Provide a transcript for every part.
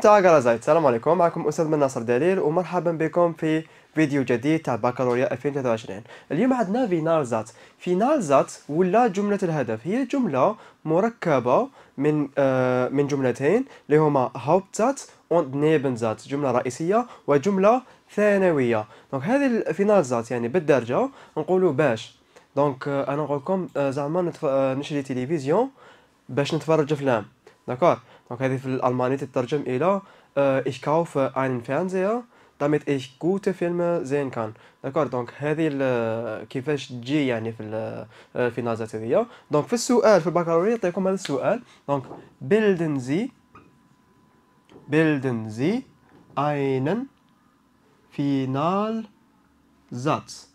تاع غرازايت السلام عليكم معكم استاذ من ناصر دليل ومرحبا بكم في فيديو جديد تاع بكالوريا 2023 اليوم عندنا في نالزات في نالزات ولا جمله الهدف هي جمله مركبه من آه من جملتين اللي هما هاوبتات und نيبنزات جملة رئيسية وجملة ثانوية دونك هذه زات يعني بالدرجة نقولوا باش دونك آه، انا نقول لكم آه، زعما نتف... آه، نشري تلفزيون باش نتفرج افلام داكور Okay, في الألمانية تترجم إلى ich kaufe einen Fernseher damit ich gute Filme sehen kann داكور دونك هذه كيفاش تجي يعني في في النازات هذيا دونك في السؤال في البكالوريا يعطيكم هذا السؤال دونك bilden Sie bilden Sie einen Finalsatz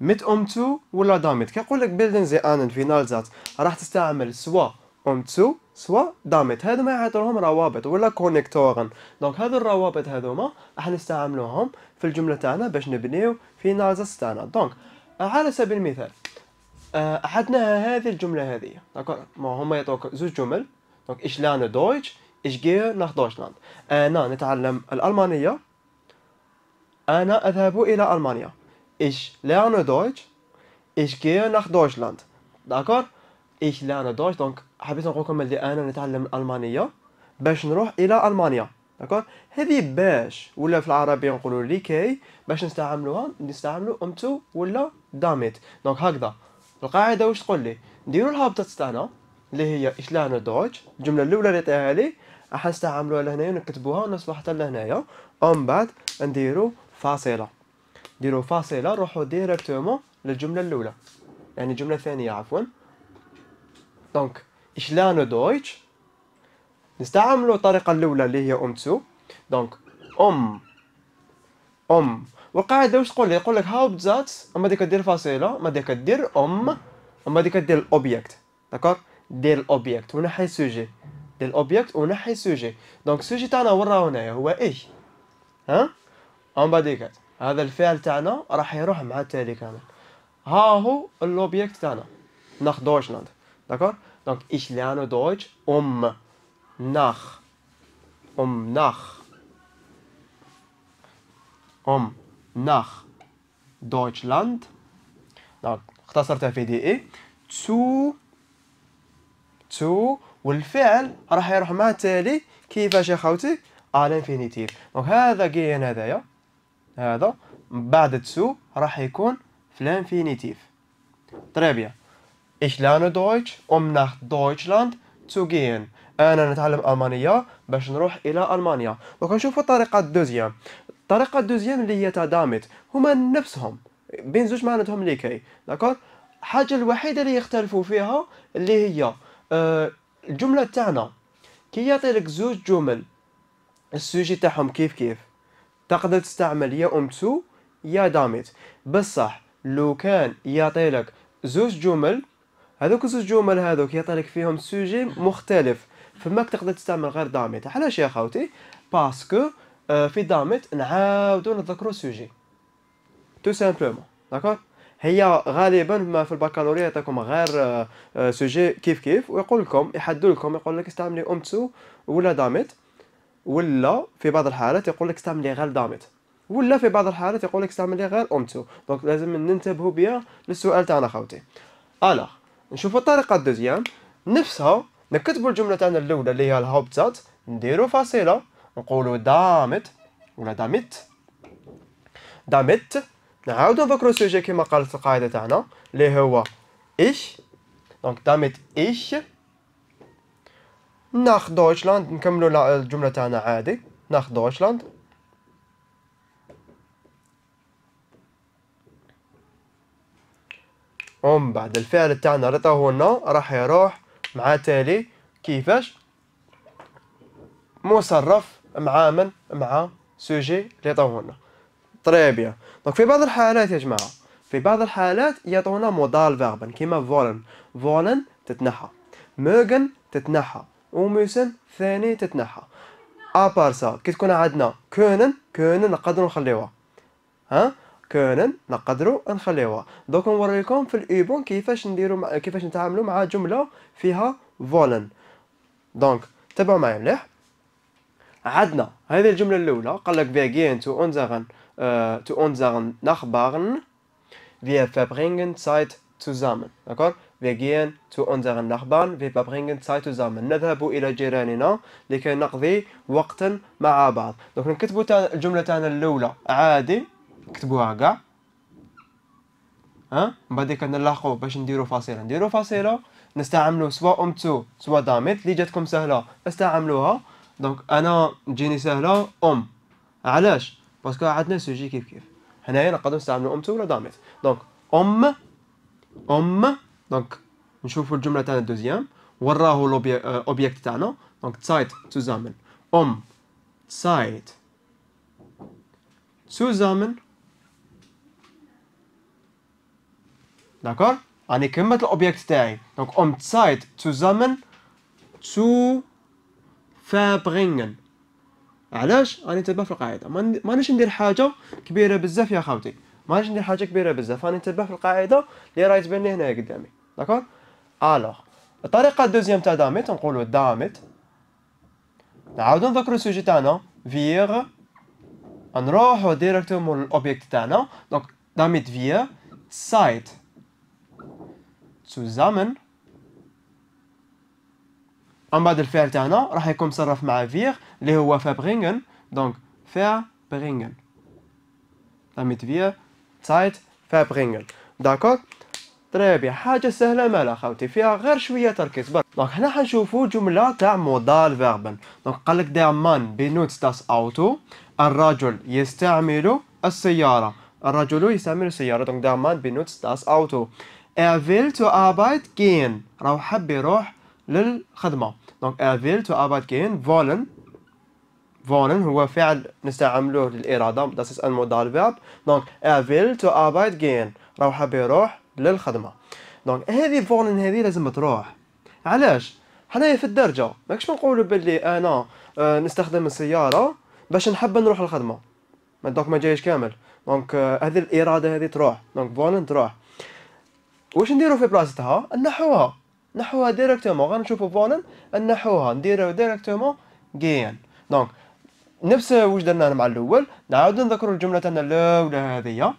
mit umzu ولا damit كيقول لك bilden Sie einen Finalsatz راح تستعمل سوا اومتسو سوا دامت هذو ما يعطوهم روابط ولا كونكتورن دونك هذو الروابط هذوما راح نستعملوهم في الجمله تاعنا باش نبنيو في نازس تاعنا دونك على سبيل المثال عندنا هذه الجمله هذه داكور ما هما يعطوك زوج جمل دونك ايش لانه دويتش ايش gehe نخ دويتشلاند انا نتعلم الالمانيه انا اذهب الى المانيا ايش lerne دويتش ايش جير نخ دويتشلاند داكور ايش lerne دويتش دونك حبيت نقولكم اللي انا نتعلم الالمانيه باش نروح الى المانيا داكور هذه باش ولا في العربيه نقولوا لكي باش نستعملوها نستعملوا امتو ولا داميت دونك هكذا القاعده واش تقول لي نديروا الهابطه تاعنا اللي هي اشلانو دوتش الجمله الاولى اللي عطيها لي راح نستعملوها لهنايا ونكتبوها ونصبح حتى لهنايا ومن بعد نديروا فاصله نديروا فاصله نروحوا ديريكتومون للجمله الاولى يعني الجمله الثانيه عفوا دونك ich lerne Deutsch نستعملوا الطريقة الأولى اللي هي أم تسو دونك أم أم والقاعدة واش تقول لي يقول لك هاو بزات أما ديك دير فاصلة أما ديك دير أم أما ديك دير الأوبجيكت داكور دير الأوبجيكت ونحي السوجي دير الأوبجيكت ونحي السوجي دونك السوجي تاعنا ورا هنايا هو إيه ها أما ديك هذا الفعل تاعنا راح يروح مع التالي كامل ها هو الأوبجيكت تاعنا ناخدوش ناض داكور Donc, ich lerne Deutsch um, nach, um, nach, um, nach Deutschland. Donc, اختصرتها في دي اي Zu. Zu. والفعل راح يروح مع التالي كيفاش يا خوتي على انفينيتيف دونك هذا كاين هذايا هذا بعد تسو راح يكون في الانفينيتيف تري طيب بيان Ich lerne Deutsch, um nach Deutschland zu gehen. أنا نتعلم ألمانية باش نروح إلى ألمانيا. دوكا نشوفو الطريقة الدوزيام. الطريقة الدوزيام اللي هي تاع دامت هما نفسهم بين زوج معناتهم لي كي داكور الحاجة الوحيدة اللي يختلفوا فيها اللي هي أه الجملة تاعنا كي يعطيلك زوج جمل السوجي تاعهم كيف كيف تقدر تستعمل يا أم تو يا دامت بصح لو كان يعطيلك زوج جمل هذوك زوج جمل هذوك يعطيك فيهم سوجي مختلف فما تقدر تستعمل غير داميت علاش يا خاوتي باسكو euh, في داميت نعاودو نذكرو سوجي تو سامبلومون داكور هي غالبا ما في البكالوريا يعطيكم غير آه، آه، سوجي كيف كيف ويقول لكم يحدد لكم يقول لك استعملي امتسو ولا داميت ولا في بعض الحالات يقول لك استعملي غير داميت ولا في بعض الحالات يقول لك استعملي غير امتسو دونك لازم ننتبهوا بيا للسؤال تاعنا خاوتي الوغ نشوفوا الطريقه الدوزيام نفسها نكتبوا الجمله تاعنا الاولى اللي هي الهوبتات نديروا فاصله نقولوا دامت ولا دامت دامت نعاودوا نذكروا السوجي كما قالت القاعده تاعنا اللي هو ايش دونك دامت ايش ناخ دويشلاند نكملوا الجمله تاعنا عادي ناخ دويشلاند ومن بعد الفعل تاعنا رطاه لنا راح يروح مع تالي كيفاش مصرف مع من مع سوجي اللي طاوه طري بيان دونك في بعض الحالات يا جماعه في بعض الحالات يعطونا مودال فيربن كيما فولن فولن تتنحى موغن تتنحى وموسن ثاني تتنحى ابار سا كي تكون عندنا كونن كونن نقدروا نخليوها ها كونن نقدروا نخليوها دوك نوريكم في الايبون كيفاش نديروا مع... كيفاش نتعاملوا مع جمله فيها فولن دونك تابعوا معايا مليح عندنا هذه الجمله الاولى قال لك فيغين تو اونزاغن تو اونزاغن نخبارن wir verbringen Zeit zusammen d'accord wir gehen zu unseren Nachbarn wir verbringen Zeit zusammen نذهب الى جيراننا لكي نقضي وقتا مع بعض دونك نكتبوا الجمله تاعنا الاولى عادي نكتبوها كاع ها من بعد كنلاحقوا باش نديرو فاصيله نديرو فاصيله نستعملوا سوا ام تو سوا دامت اللي جاتكم سهله استعملوها دونك انا تجيني سهله ام علاش باسكو عندنا سوجي كيف كيف هنايا نقدروا نستعملوا تو ولا دامت دونك ام ام دونك نشوفوا الجمله تاعنا الدوزيام وراهو الاوبجيكت تاعنا دونك تسايت تزامن ام تسايت تزامن D'accord راني كملت الاوبجيكت تاعي دونك ام سايت تزامن تو verbringen علاش راني تبع في القاعده مانيش ندير حاجه كبيره بزاف يا خاوتي مانيش ندير حاجه كبيره بزاف راني نتبع في القاعده اللي راهي تبان لي هنايا قدامي داكور الوغ الطريقه الدوزيام تاع داميت نقولوا داميت نعاودو نذكرو السوجي تاعنا فيغ نروحو ديريكتومون للاوبجيكت تاعنا دونك داميت فيغ سايت zusammen من بعد الفعل تاعنا راح يكون مصرف مع فير اللي هو فابرينغن دونك فابرينغن damit wir Zeit verbringen داكور طريبي حاجه سهله مالا خاوتي فيها غير شويه تركيز برك دونك هنا حنشوفو جمله تاع مودال فيربن دونك قالك دير مان بينوت داس اوتو الرجل يستعمل السياره الرجل يستعمل السياره دونك دير مان بينوت داس اوتو Er will zur Arbeit gehen. راهو حب يروح للخدمة. Donc er will zur Arbeit gehen. Wollen. Wollen هو فعل نستعملوه للإرادة. Das ist ein Modalverb. Donc er will zur Arbeit gehen. راهو حب يروح للخدمة. Donc هذه wollen هذه لازم تروح. علاش؟ حنايا في الدرجة. ماكش بنقولوا باللي أنا آه، نستخدم السيارة باش نحب نروح الخدمة. دونك ما جايش كامل. دونك آه، هذه الإرادة هذه تروح. دونك فولن تروح. واش نديرو في بلاصتها نحوها نحوها ديريكتومون غنشوفو فولا نحوها نديرو ديريكتومون كاين دونك نفس واش درنا مع الاول نعاودو نذكرو الجمله تاعنا الاولى هذه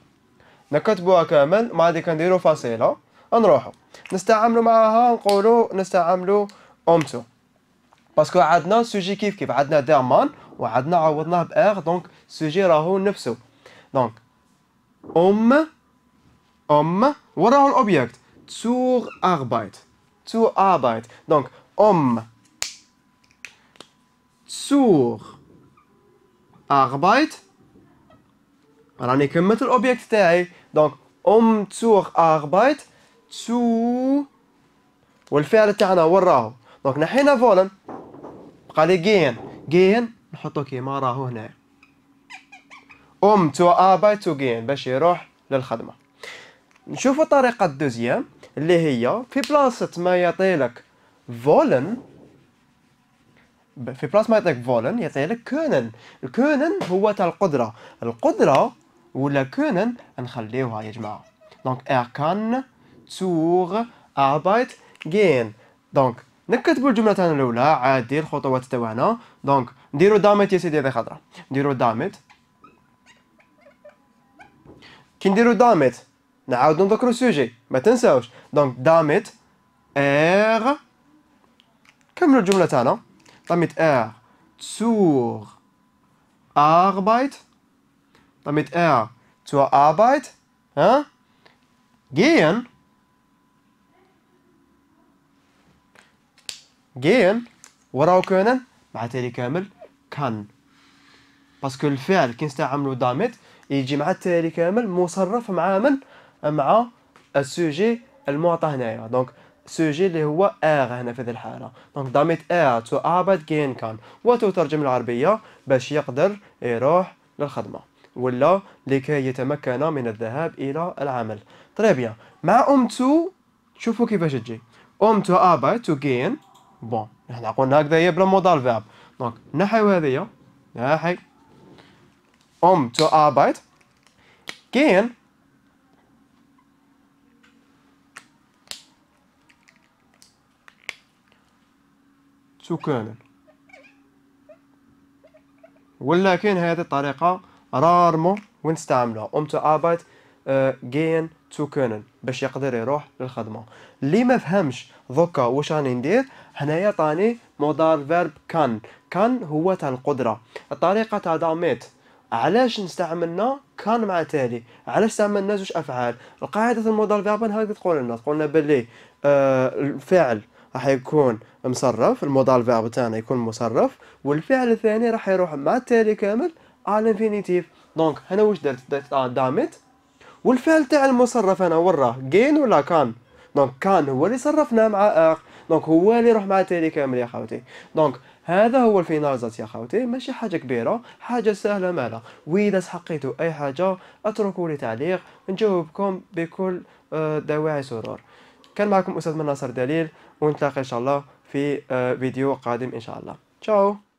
نكتبوها كامل مع هذيك نديرو فاصله نروحو نستعملو معاها نقولو نستعملو امتو باسكو عندنا سوجي كيف كيف عندنا دامان وعندنا عوضناه باغ دونك سوجي راهو نفسه دونك ام ام وراه الاوبجيكت zur أغبايت تو أغبايت دونك ام zur أغبايت راني كملت الاوبجيكت تاعي دونك ام zur أغبايت تو والفعل تاعنا وراه دونك نحينا فولن بقى لي جين جين نحطو كيما راهو هنا ام تو أغبايت تو جين باش يروح للخدمه نشوفوا الطريقه الدوزيام اللي هي في بلاصه ما يعطيلك فولن في بلاصه ما يعطيك فولن يعطيلك كونن الكونن هو تاع القدره القدره ولا كونن نخليوها يا جماعه دونك ار كان تسوغ اربايت جين دونك نكتبوا الجمله تاعنا الاولى عادي الخطوات تاعنا دونك نديرو دامت يا سيدي هذه خضرا نديرو دامت كي نديرو دامت نعاود نذكروا السوجي ما تنساوش دونك داميت اغ كملوا الجمله تاعنا داميت اغ تسوغ اربايت داميت er تو اربايت er ها جين جين وراو كونن مع تالي كامل كان باسكو الفعل كي نستعملو داميت يجي مع التالي كامل مصرف مع من مع السوجي آه، المعطى هنايا دونك سوجي اللي هو ار آه هنا في هذه الحاله دونك ضميت ار آه، تو اعبد كين كان وتترجم العربيه باش يقدر يروح للخدمه ولا لكي يتمكن من الذهاب الى العمل طري بيان مع ام تو شوفوا كيفاش تجي ام تو اعبد تو كين بون احنا قلنا هكذا هي بلا مودال فيرب دونك نحيو هذه نحي ام تو اعبد كين سكانا ولكن هذه الطريقة رارمون ونستعملها قمت ابيت آه، جين سكانا باش يقدر يروح للخدمة اللي ما فهمش دوكا واش راني ندير هنايا طاني مضارع فيرب كان كان هو تاع القدرة الطريقة تاع داميت علاش نستعملنا كان مع تالي علاش استعملنا زوج افعال القاعده المضارع فيرب هكذا تقول لنا تقول لنا باللي آه الفاعل راح يكون مصرف المودال فيرب تاعنا يكون مصرف والفعل الثاني راح يروح مع التالي كامل على الانفينيتيف دونك هنا واش درت درت دامت آه، والفعل تاع المصرف انا وراه جين ولا كان دونك كان هو اللي صرفنا مع اخ دونك هو اللي يروح مع التالي كامل يا خاوتي دونك هذا هو الفينالزات يا خاوتي ماشي حاجه كبيره حاجه سهله مالا واذا سحقيتوا اي حاجه اتركوا لي تعليق نجاوبكم بكل آه، دواعي سرور كان معكم استاذ مناصر دليل ونتلاقى إن شاء الله في آه، فيديو قادم إن شاء الله تشاو